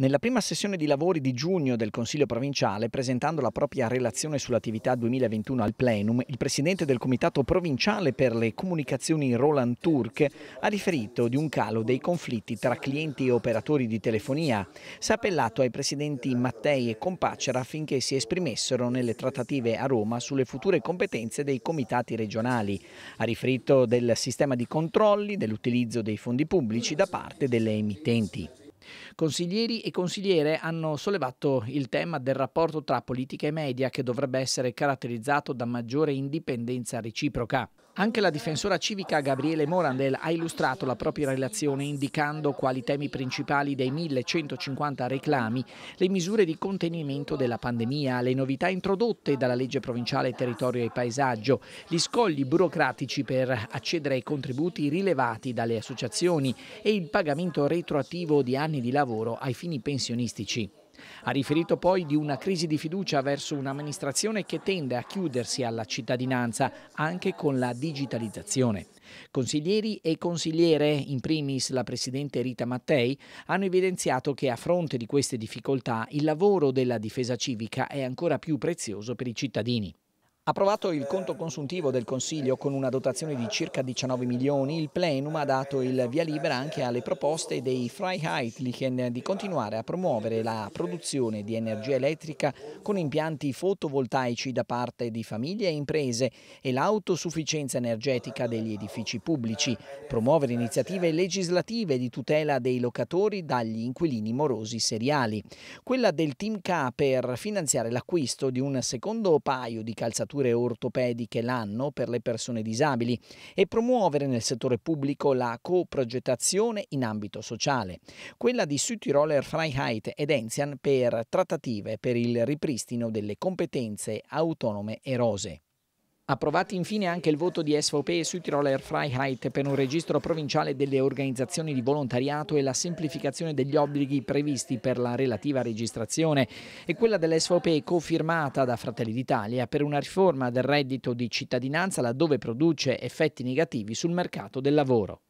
Nella prima sessione di lavori di giugno del Consiglio provinciale, presentando la propria relazione sull'attività 2021 al Plenum, il presidente del Comitato provinciale per le comunicazioni Roland Turk ha riferito di un calo dei conflitti tra clienti e operatori di telefonia. Si è appellato ai presidenti Mattei e Compacera affinché si esprimessero nelle trattative a Roma sulle future competenze dei comitati regionali. Ha riferito del sistema di controlli, dell'utilizzo dei fondi pubblici da parte delle emittenti. Consiglieri e consigliere hanno sollevato il tema del rapporto tra politica e media che dovrebbe essere caratterizzato da maggiore indipendenza reciproca. Anche la difensora civica Gabriele Morandel ha illustrato la propria relazione indicando quali temi principali dei 1150 reclami, le misure di contenimento della pandemia, le novità introdotte dalla legge provinciale territorio e paesaggio, gli scogli burocratici per accedere ai contributi rilevati dalle associazioni e il pagamento retroattivo di anni di lavoro ai fini pensionistici. Ha riferito poi di una crisi di fiducia verso un'amministrazione che tende a chiudersi alla cittadinanza anche con la digitalizzazione. Consiglieri e consigliere, in primis la Presidente Rita Mattei, hanno evidenziato che a fronte di queste difficoltà il lavoro della difesa civica è ancora più prezioso per i cittadini. Approvato il conto consuntivo del Consiglio con una dotazione di circa 19 milioni, il Plenum ha dato il via libera anche alle proposte dei Freiheitlichen di continuare a promuovere la produzione di energia elettrica con impianti fotovoltaici da parte di famiglie e imprese e l'autosufficienza energetica degli edifici pubblici, promuovere iniziative legislative di tutela dei locatori dagli inquilini morosi seriali. Quella del Team K per finanziare l'acquisto di un secondo paio di calzature strutture ortopediche l'anno per le persone disabili e promuovere nel settore pubblico la coprogettazione in ambito sociale, quella di Südtiroler Freiheit ed Enzian per trattative per il ripristino delle competenze autonome erose. Approvati infine anche il voto di SVP sui Tiroler Freiheit per un registro provinciale delle organizzazioni di volontariato e la semplificazione degli obblighi previsti per la relativa registrazione e quella dell'SVP cofirmata da Fratelli d'Italia per una riforma del reddito di cittadinanza laddove produce effetti negativi sul mercato del lavoro.